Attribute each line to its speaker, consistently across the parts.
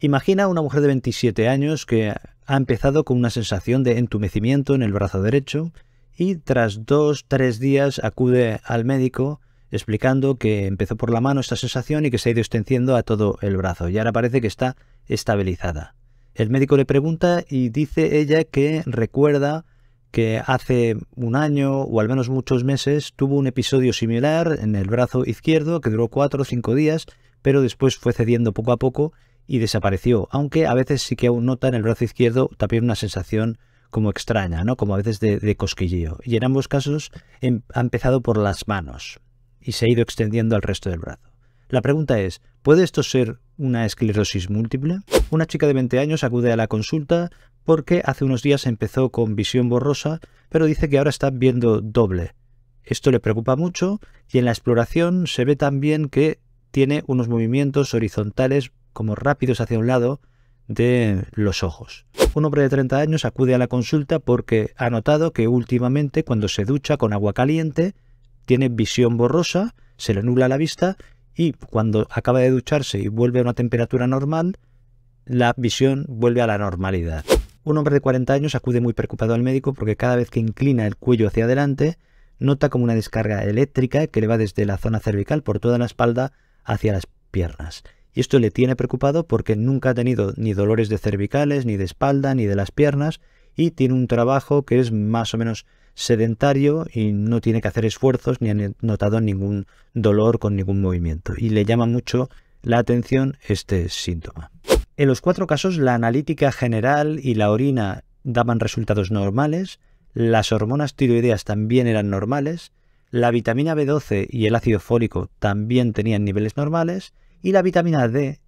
Speaker 1: Imagina una mujer de 27 años que ha empezado con una sensación de entumecimiento en el brazo derecho y tras dos, tres días acude al médico explicando que empezó por la mano esta sensación y que se ha ido extendiendo a todo el brazo y ahora parece que está estabilizada. El médico le pregunta y dice ella que recuerda que hace un año o al menos muchos meses tuvo un episodio similar en el brazo izquierdo que duró cuatro o cinco días, pero después fue cediendo poco a poco y desapareció, aunque a veces sí que aún nota en el brazo izquierdo también una sensación como extraña, ¿no? como a veces de, cosquilleo. Y en ambos casos em, ha empezado por las manos y se ha ido extendiendo al resto del brazo. La pregunta es, ¿puede esto ser una esclerosis múltiple? Una chica de 20 años acude a la consulta porque hace unos días empezó con visión borrosa, pero dice que ahora está viendo doble. Esto le preocupa mucho y en la exploración se ve también que tiene unos movimientos horizontales como rápidos hacia un lado de los ojos. Un hombre de 30 años acude a la consulta porque ha notado que últimamente cuando se ducha con agua caliente tiene visión borrosa, se le nubla la vista y cuando acaba de ducharse y vuelve a una temperatura normal, la visión vuelve a la normalidad. Un hombre de 40 años acude muy preocupado al médico porque cada vez que inclina el cuello hacia adelante, nota como una descarga eléctrica que le va desde la zona cervical por toda la espalda hacia las piernas. Y esto le tiene preocupado porque nunca ha tenido ni dolores de cervicales, ni de espalda, ni de las piernas, y tiene un trabajo que es más o menos sedentario y no tiene que hacer esfuerzos ni ha notado ningún dolor con ningún movimiento. Y le llama mucho la atención este síntoma. En los cuatro casos, la analítica general y la orina daban resultados normales, las hormonas tiroideas también eran normales, la vitamina B12 y el ácido fólico también tenían niveles normales, y la vitamina D,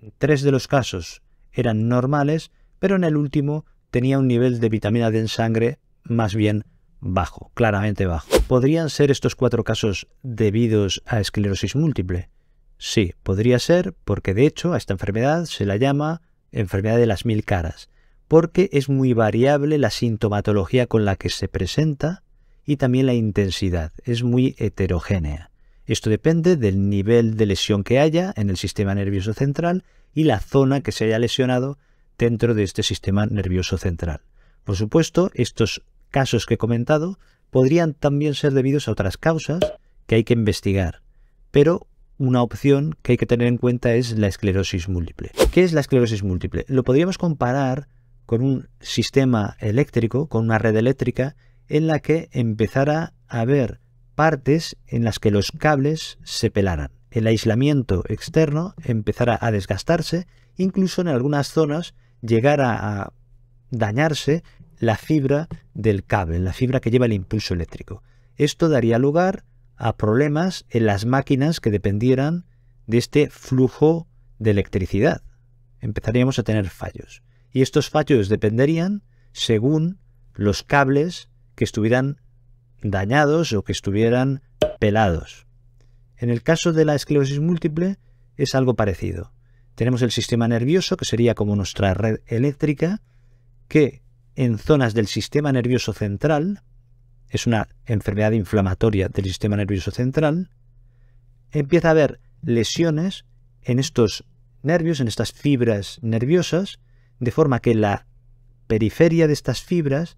Speaker 1: en tres de los casos, eran normales, pero en el último tenía un nivel de vitamina D en sangre más bien bajo, claramente bajo. ¿Podrían ser estos cuatro casos debidos a esclerosis múltiple? Sí, podría ser porque de hecho a esta enfermedad se la llama enfermedad de las mil caras, porque es muy variable la sintomatología con la que se presenta y también la intensidad, es muy heterogénea. Esto depende del nivel de lesión que haya en el sistema nervioso central y la zona que se haya lesionado dentro de este sistema nervioso central. Por supuesto, estos casos que he comentado podrían también ser debidos a otras causas que hay que investigar, pero una opción que hay que tener en cuenta es la esclerosis múltiple. ¿Qué es la esclerosis múltiple? Lo podríamos comparar con un sistema eléctrico, con una red eléctrica, en la que empezara a haber partes en las que los cables se pelaran. El aislamiento externo empezara a desgastarse, incluso en algunas zonas llegara a dañarse la fibra del cable, la fibra que lleva el impulso eléctrico. Esto daría lugar a problemas en las máquinas que dependieran de este flujo de electricidad. Empezaríamos a tener fallos. Y estos fallos dependerían según los cables que estuvieran dañados o que estuvieran pelados. En el caso de la esclerosis múltiple es algo parecido. Tenemos el sistema nervioso, que sería como nuestra red eléctrica, que en zonas del sistema nervioso central, es una enfermedad inflamatoria del sistema nervioso central, empieza a haber lesiones en estos nervios, en estas fibras nerviosas, de forma que la periferia de estas fibras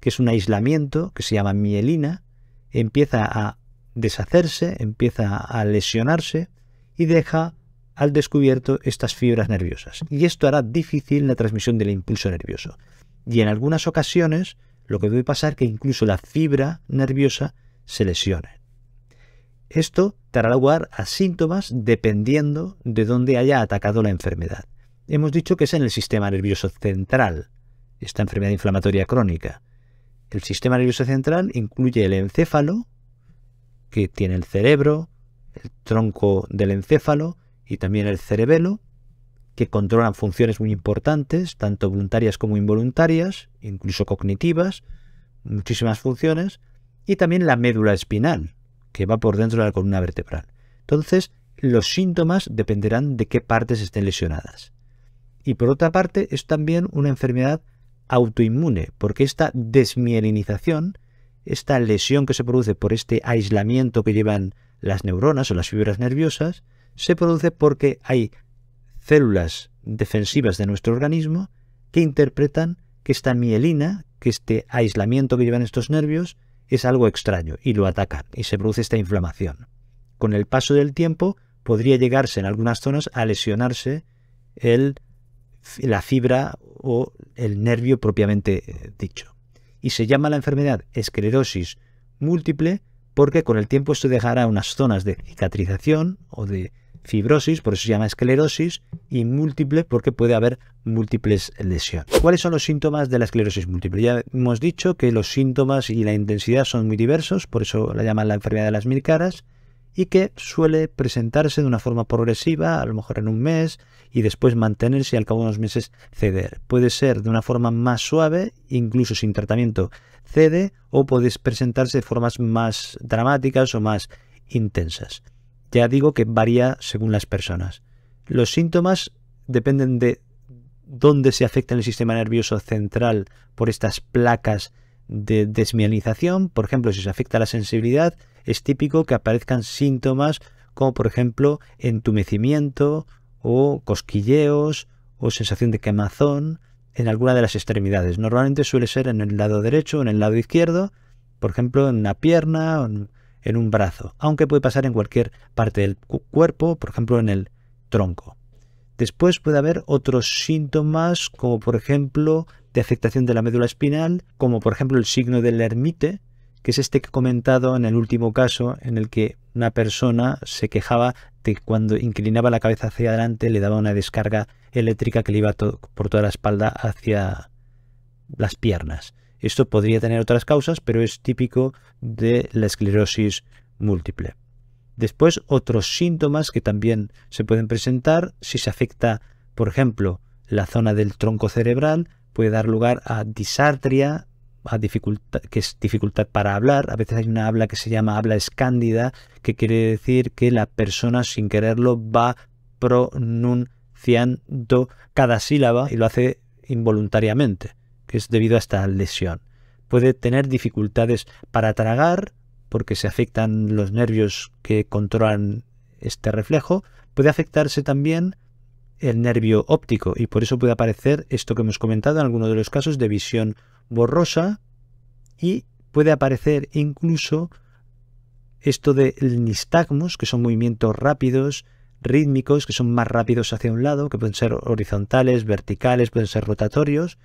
Speaker 1: que es un aislamiento que se llama mielina, empieza a deshacerse, empieza a lesionarse y deja al descubierto estas fibras nerviosas. Y esto hará difícil la transmisión del impulso nervioso. Y en algunas ocasiones lo que puede pasar es que incluso la fibra nerviosa se lesione. Esto dará lugar a síntomas dependiendo de dónde haya atacado la enfermedad. Hemos dicho que es en el sistema nervioso central, esta enfermedad inflamatoria crónica. El sistema nervioso central incluye el encéfalo, que tiene el cerebro, el tronco del encéfalo y también el cerebelo, que controlan funciones muy importantes, tanto voluntarias como involuntarias, incluso cognitivas, muchísimas funciones, y también la médula espinal, que va por dentro de la columna vertebral. Entonces, los síntomas dependerán de qué partes estén lesionadas. Y por otra parte, es también una enfermedad autoinmune, porque esta desmielinización, esta lesión que se produce por este aislamiento que llevan las neuronas o las fibras nerviosas, se produce porque hay células defensivas de nuestro organismo que interpretan que esta mielina, que este aislamiento que llevan estos nervios, es algo extraño y lo atacan y se produce esta inflamación. Con el paso del tiempo podría llegarse en algunas zonas a lesionarse el la fibra o el nervio propiamente eh, dicho. Y se llama la enfermedad esclerosis múltiple porque con el tiempo esto dejará unas zonas de cicatrización o de fibrosis, por eso se llama esclerosis, y múltiple porque puede haber múltiples lesiones. ¿Cuáles son los síntomas de la esclerosis múltiple? Ya hemos dicho que los síntomas y la intensidad son muy diversos, por eso la llaman la enfermedad de las mil caras y que suele presentarse de una forma progresiva, a lo mejor en un mes, y después mantenerse y al cabo de unos meses ceder. Puede ser de una forma más suave, incluso sin tratamiento cede, o puede presentarse de formas más dramáticas o más intensas. Ya digo que varía según las personas. Los síntomas dependen de dónde se afecta en el sistema nervioso central por estas placas de desmielinización, por ejemplo, si se afecta la sensibilidad, es típico que aparezcan síntomas como por ejemplo entumecimiento o cosquilleos o sensación de quemazón en alguna de las extremidades. Normalmente suele ser en el lado derecho o en el lado izquierdo, por ejemplo en una pierna o en, un brazo, aunque puede pasar en cualquier parte del cuerpo, por ejemplo en el tronco. Después puede haber otros síntomas como por ejemplo de afectación de la médula espinal, como por ejemplo el signo del ermite, que es este que he comentado en el último caso, en el que una persona se quejaba de que cuando inclinaba la cabeza hacia adelante le daba una descarga eléctrica que le iba por toda la espalda hacia las piernas. Esto podría tener otras causas, pero es típico de la esclerosis múltiple. Después, otros síntomas que también se pueden presentar si se afecta, por ejemplo, la zona del tronco cerebral, puede dar lugar a disartria, que es dificultad para hablar. A veces hay una habla que se llama habla escándida, que quiere decir que la persona sin quererlo va pronunciando cada sílaba y lo hace involuntariamente, que es debido a esta lesión. Puede tener dificultades para tragar, porque se afectan los nervios que controlan este reflejo. Puede afectarse también el nervio óptico y por eso puede aparecer esto que hemos comentado en algunos de los casos de visión borrosa y puede aparecer incluso esto de nistagmos, que son movimientos rápidos, rítmicos, que son más rápidos hacia un lado, que pueden ser horizontales, verticales, pueden ser rotatorios,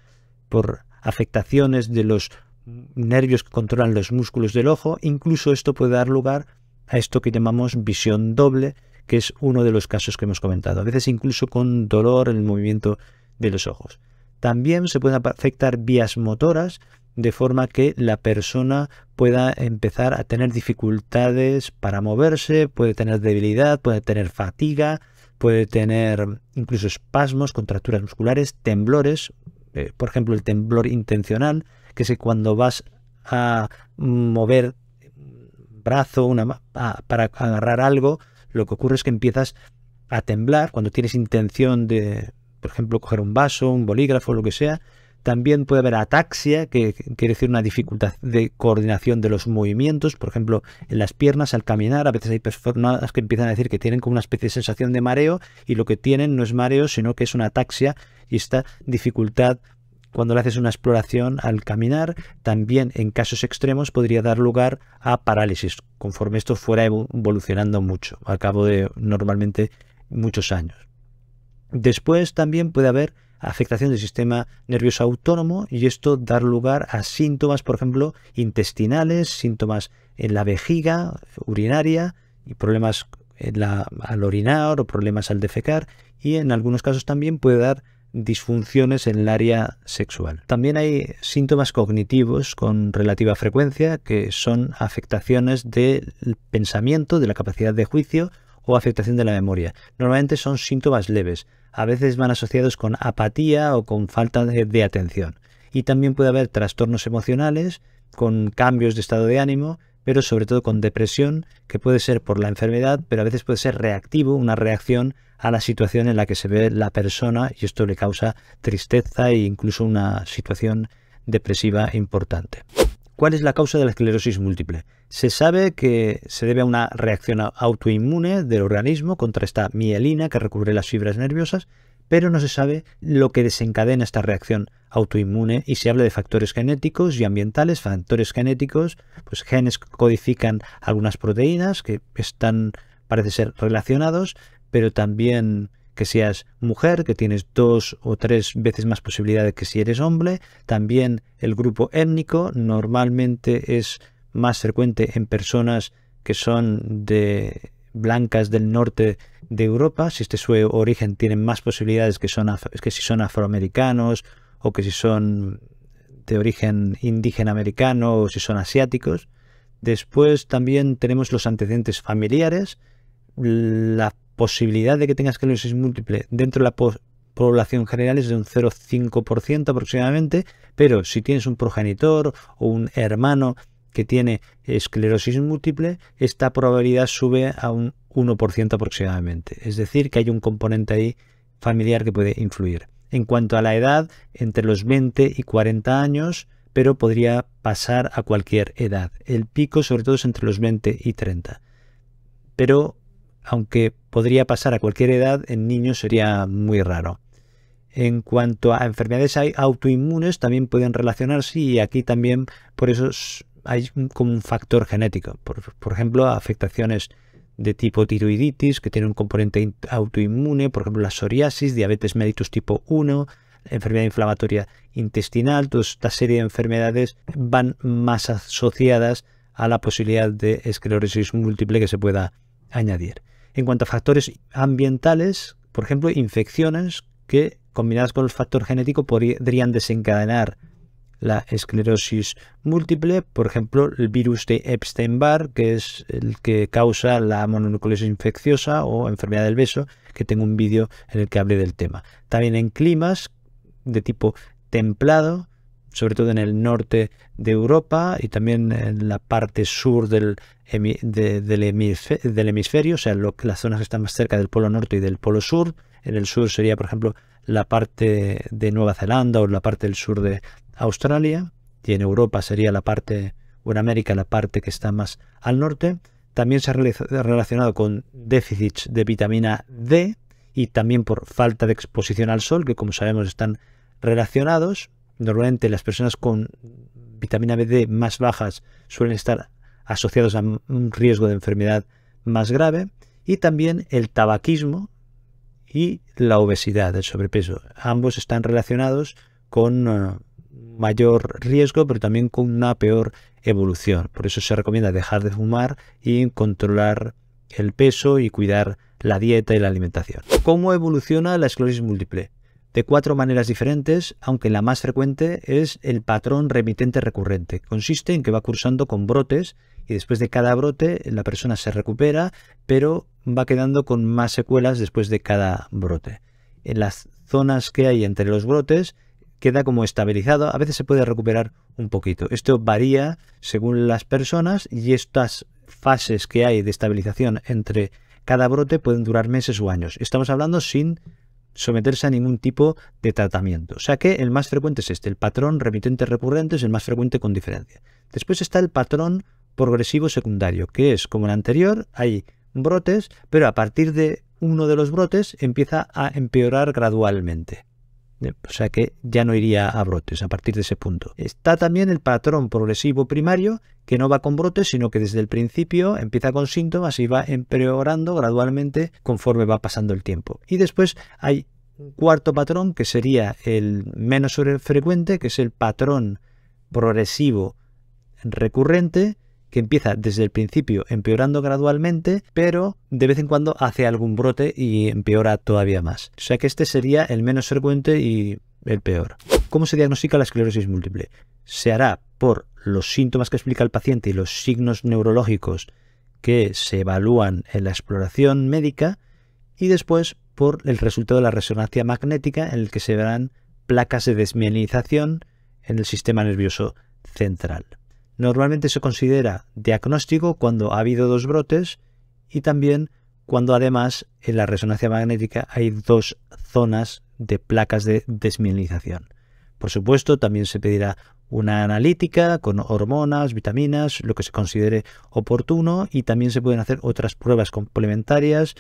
Speaker 1: por afectaciones de los nervios que controlan los músculos del ojo, incluso esto puede dar lugar a esto que llamamos visión doble, que es uno de los casos que hemos comentado, a veces incluso con dolor en el movimiento de los ojos. También se pueden afectar vías motoras, de forma que la persona pueda empezar a tener dificultades para moverse, puede tener debilidad, puede tener fatiga, puede tener incluso espasmos, contracturas musculares, temblores, eh, por ejemplo el temblor intencional, que es cuando vas a mover brazo una, para agarrar algo, lo que ocurre es que empiezas a temblar cuando tienes intención de, por ejemplo, coger un vaso, un bolígrafo, lo que sea. También puede haber ataxia, que quiere decir una dificultad de coordinación de los movimientos, por ejemplo, en las piernas al caminar. A veces hay personas que empiezan a decir que tienen como una especie de sensación de mareo y lo que tienen no es mareo, sino que es una ataxia y esta dificultad cuando le haces una exploración al caminar, también en casos extremos podría dar lugar a parálisis, conforme esto fuera evolucionando mucho, al cabo de normalmente muchos años. Después también puede haber afectación del sistema nervioso autónomo y esto dar lugar a síntomas, por ejemplo, intestinales, síntomas en la vejiga urinaria y problemas en al orinar o problemas al defecar y en algunos casos también puede dar disfunciones en el área sexual. También hay síntomas cognitivos con relativa frecuencia que son afectaciones del pensamiento, de la capacidad de juicio o afectación de la memoria. Normalmente son síntomas leves, a veces van asociados con apatía o con falta de, atención. Y también puede haber trastornos emocionales con cambios de estado de ánimo pero sobre todo con depresión, que puede ser por la enfermedad, pero a veces puede ser reactivo, una reacción a la situación en la que se ve la persona y esto le causa tristeza e incluso una situación depresiva importante. ¿Cuál es la causa de la esclerosis múltiple? Se sabe que se debe a una reacción autoinmune del organismo contra esta mielina que recubre las fibras nerviosas pero no se sabe lo que desencadena esta reacción autoinmune y se habla de factores genéticos y ambientales, factores genéticos, pues genes codifican algunas proteínas que están, parece ser, relacionados, pero también que seas mujer, que tienes dos o tres veces más posibilidades que si eres hombre. También el grupo étnico normalmente es más frecuente en personas que son de blancas del norte de Europa, si este su origen, tienen más posibilidades que, son que si son afroamericanos o que si son de origen indígena americano o si son asiáticos. Después también tenemos los antecedentes familiares, la posibilidad de que tengas esclerosis múltiple dentro de la población general es de un 0,5% aproximadamente, pero si tienes un progenitor o un hermano que tiene esclerosis múltiple, esta probabilidad sube a un 1% aproximadamente. Es decir, que hay un componente ahí familiar que puede influir. En cuanto a la edad, entre los 20 y 40 años, pero podría pasar a cualquier edad. El pico sobre todo es entre los 20 y 30. Pero aunque podría pasar a cualquier edad, en niños sería muy raro. En cuanto a enfermedades autoinmunes, también pueden relacionarse y aquí también por eso hay como un factor genético. Por, ejemplo, afectaciones de tipo tiroiditis, que tiene un componente autoinmune, por ejemplo, la psoriasis, diabetes mellitus tipo 1, enfermedad inflamatoria intestinal, toda esta serie de enfermedades van más asociadas a la posibilidad de esclerosis múltiple que se pueda añadir. En cuanto a factores ambientales, por ejemplo, infecciones que combinadas con el factor genético podrían desencadenar la esclerosis múltiple, por ejemplo, el virus de Epstein-Barr, que es el que causa la mononucleosis infecciosa o enfermedad del beso, que tengo un vídeo en el que hablé del tema. También en climas de tipo templado, sobre todo en el norte de Europa y también en la parte sur del, del, hemisferio, o sea, las zonas que están más cerca del polo norte y del polo sur. En el sur sería, por ejemplo, la parte de Nueva Zelanda o la parte del sur de, Australia y en Europa sería la parte, o en América la parte que está más al norte. También se ha relacionado con déficits de vitamina D y también por falta de exposición al sol, que como sabemos están relacionados. Normalmente las personas con vitamina D más bajas suelen estar asociados a un riesgo de enfermedad más grave y también el tabaquismo y la obesidad, el sobrepeso. Ambos están relacionados con eh, mayor riesgo, pero también con una peor evolución. Por eso se recomienda dejar de fumar y controlar el peso y cuidar la dieta y la alimentación. ¿Cómo evoluciona la esclerosis múltiple? De cuatro maneras diferentes, aunque la más frecuente es el patrón remitente recurrente. Consiste en que va cursando con brotes y después de cada brote la persona se recupera, pero va quedando con más secuelas después de cada brote. En las zonas que hay entre los brotes queda como estabilizado, a veces se puede recuperar un poquito. Esto varía según las personas y estas fases que hay de estabilización entre cada brote pueden durar meses o años. Estamos hablando sin someterse a ningún tipo de tratamiento. O sea que el más frecuente es este, el patrón remitente recurrente es el más frecuente con diferencia. Después está el patrón progresivo secundario, que es como el anterior, hay brotes, pero a partir de uno de los brotes empieza a empeorar gradualmente. Eh, o sea que ya no iría a brotes a partir de ese punto. Está también el patrón progresivo primario, que no va con brotes, sino que desde el principio empieza con síntomas y va empeorando gradualmente conforme va pasando el tiempo. Y después hay un cuarto patrón, que sería el menos frecuente, que es el patrón progresivo recurrente, que empieza desde el principio empeorando gradualmente, pero de vez en cuando hace algún brote y empeora todavía más. O sea que este sería el menos frecuente y el peor. ¿Cómo se diagnostica la esclerosis múltiple? Se hará por los síntomas que explica el paciente y los signos neurológicos que se evalúan en la exploración médica y después por el resultado de la resonancia magnética en el que se verán placas de desmielinización en el sistema nervioso central. Normalmente se considera diagnóstico cuando ha habido dos brotes y también cuando además en la resonancia magnética hay dos zonas de placas de desmielinización. Por supuesto, también se pedirá una analítica con hormonas, vitaminas, lo que se considere oportuno y también se pueden hacer otras pruebas complementarias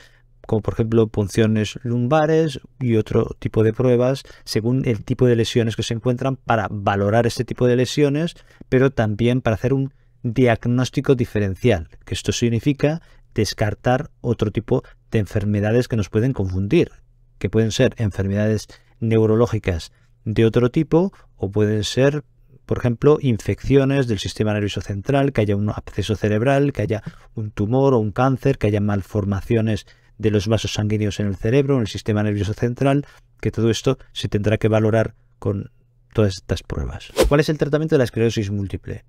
Speaker 1: como por ejemplo punciones lumbares y otro tipo de pruebas según el tipo de lesiones que se encuentran para valorar este tipo de lesiones, pero también para hacer un diagnóstico diferencial, que esto significa descartar otro tipo de enfermedades que nos pueden confundir, que pueden ser enfermedades neurológicas de otro tipo o pueden ser, por ejemplo, infecciones del sistema nervioso central, que haya un absceso cerebral, que haya un tumor o un cáncer, que haya malformaciones de los vasos sanguíneos en el cerebro, en el sistema nervioso central, que todo esto se tendrá que valorar con todas estas pruebas. ¿Cuál es el tratamiento de la esclerosis múltiple?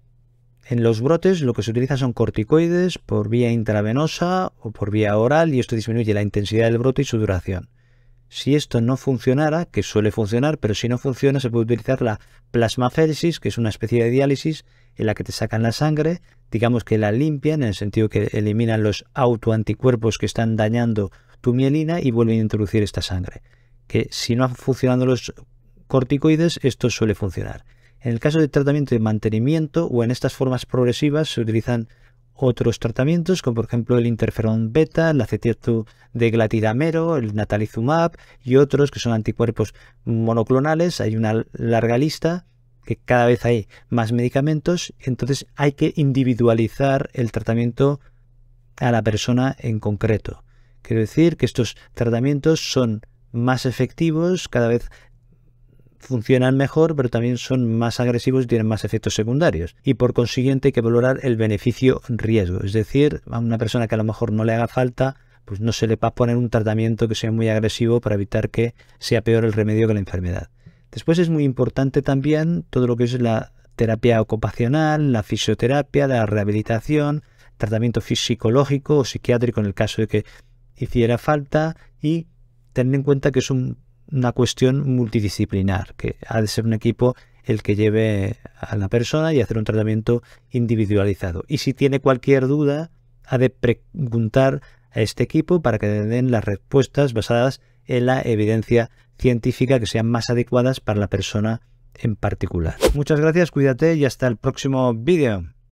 Speaker 1: En los brotes lo que se utiliza son corticoides por vía intravenosa o por vía oral y esto disminuye la intensidad del brote y su duración. Si esto no funcionara, que suele funcionar, pero si no funciona se puede utilizar la plasmaféresis, que es una especie de diálisis en la que te sacan la sangre, digamos que la limpian en el sentido que eliminan los autoanticuerpos que están dañando tu mielina y vuelven a introducir esta sangre. Que si no han funcionado los corticoides, esto suele funcionar. En el caso de tratamiento de mantenimiento o en estas formas progresivas se utilizan otros tratamientos, como por ejemplo el interferón beta, el acetato de glatidamero, el natalizumab y otros que son anticuerpos monoclonales. Hay una larga lista que cada vez hay más medicamentos, entonces hay que individualizar el tratamiento a la persona en concreto. Quiero decir que estos tratamientos son más efectivos, cada vez funcionan mejor, pero también son más agresivos y tienen más efectos secundarios. Y por consiguiente hay que valorar el beneficio-riesgo. Es decir, a una persona que a lo mejor no le haga falta, pues no se le va a poner un tratamiento que sea muy agresivo para evitar que sea peor el remedio que la enfermedad. Después es muy importante también todo lo que es la terapia ocupacional, la fisioterapia, la rehabilitación, tratamiento psicológico o psiquiátrico en el caso de que hiciera falta y tener en cuenta que es un una cuestión multidisciplinar, que ha de ser un equipo el que lleve a la persona y hacer un tratamiento individualizado. Y si tiene cualquier duda, ha de preguntar a este equipo para que le den las respuestas basadas en la evidencia científica que sean más adecuadas para la persona en particular. Muchas gracias, cuídate y hasta el próximo vídeo.